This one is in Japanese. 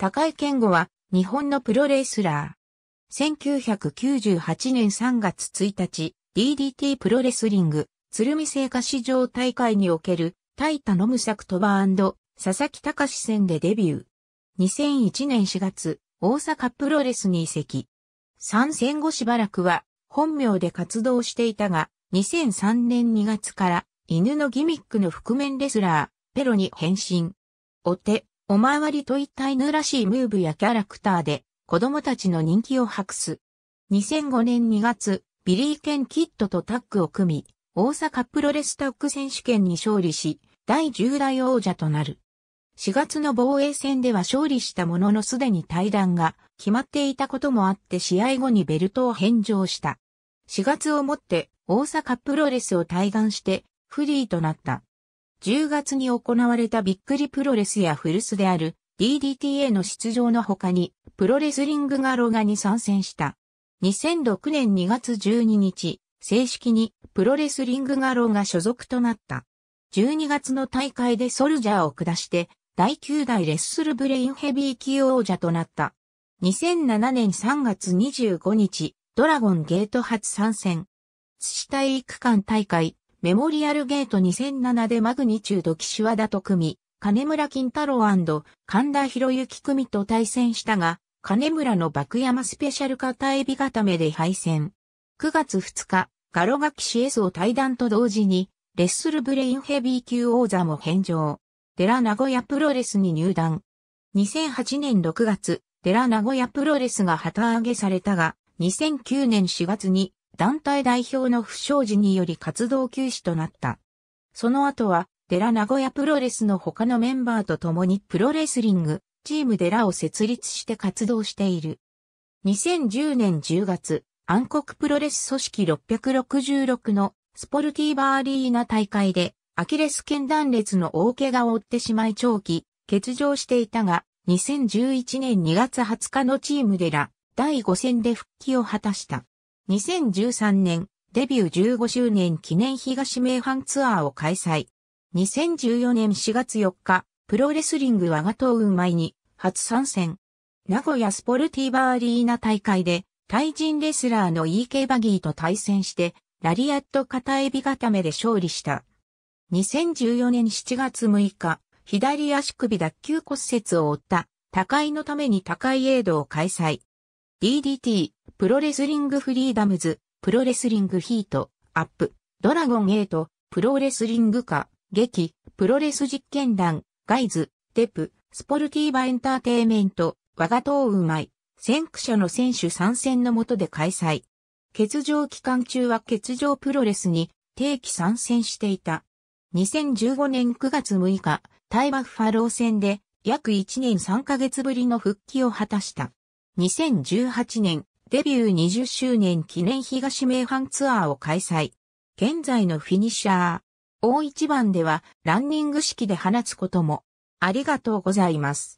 高井健吾は日本のプロレスラー。1998年3月1日、DDT プロレスリング、鶴見聖火市場大会における、タイタノムサクトバー佐々木隆戦でデビュー。2001年4月、大阪プロレスに移籍。参戦後しばらくは、本名で活動していたが、2003年2月から、犬のギミックの覆面レスラー、ペロに変身。お手、おまわりといった犬らしいムーブやキャラクターで子供たちの人気を博す。2005年2月、ビリー・ケン・キッドとタッグを組み、大阪プロレスタッグ選手権に勝利し、第10代王者となる。4月の防衛戦では勝利したもののすでに対談が決まっていたこともあって試合後にベルトを返上した。4月をもって大阪プロレスを対談してフリーとなった。10月に行われたビックリプロレスやフルスである DDTA の出場の他に、プロレスリングガロガに参戦した。2006年2月12日、正式にプロレスリングガロが所属となった。12月の大会でソルジャーを下して、第9代レッスルブレインヘビー級王者となった。2007年3月25日、ドラゴンゲート初参戦。土体育館大会、メモリアルゲート2007でマグニチュード岸和田と組、金村金太郎神田博之組と対戦したが、金村の爆山スペシャル型エビ固めで敗戦。9月2日、ガロガキシエスを対談と同時に、レッスルブレインヘビー級王座も返上。デラ名古屋プロレスに入団。2008年6月、デラ名古屋プロレスが旗揚げされたが、2009年4月に団体代表の不祥事により活動休止となった。その後は、デラ名古屋プロレスの他のメンバーと共にプロレスリング、チームデラを設立して活動している。2010年10月、暗黒プロレス組織666のスポルティーバーリーナ大会で、アキレス腱断裂の大怪我を負ってしまい長期、欠場していたが、2011年2月20日のチームデラ、第5戦で復帰を果たした。2013年、デビュー15周年記念東名阪ツアーを開催。2014年4月4日、プロレスリング我が党運前に初参戦。名古屋スポルティーバーアリーナ大会で、対人レスラーの EK バギーと対戦して、ラリアット片エビ固めで勝利した。2014年7月6日、左足首脱臼骨折を負った、高井のために高井エイドを開催。DDT、プロレスリングフリーダムズ、プロレスリングヒート、アップ、ドラゴンエイト、プロレスリング化、劇、プロレス実験団、ガイズ、デプ、スポルティーバエンターテイメント、我が党うまい、先駆者の選手参戦のもとで開催。欠場期間中は欠場プロレスに定期参戦していた。2015年9月6日、タイバッファロー戦で約1年3ヶ月ぶりの復帰を果たした。2018年デビュー20周年記念東名阪ツアーを開催。現在のフィニッシャー。大一番ではランニング式で放つこともありがとうございます。